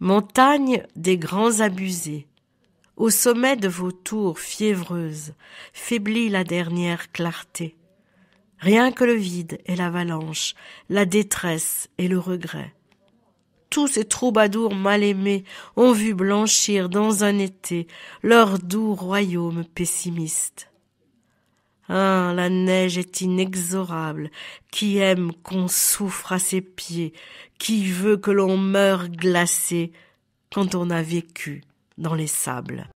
montagne des grands abusés, au sommet de vos tours fiévreuses, faiblit la dernière clarté. Rien que le vide et l'avalanche, la détresse et le regret. Tous ces troubadours mal aimés ont vu blanchir dans un été leur doux royaume pessimiste la neige est inexorable, qui aime qu'on souffre à ses pieds, qui veut que l'on meure glacé quand on a vécu dans les sables.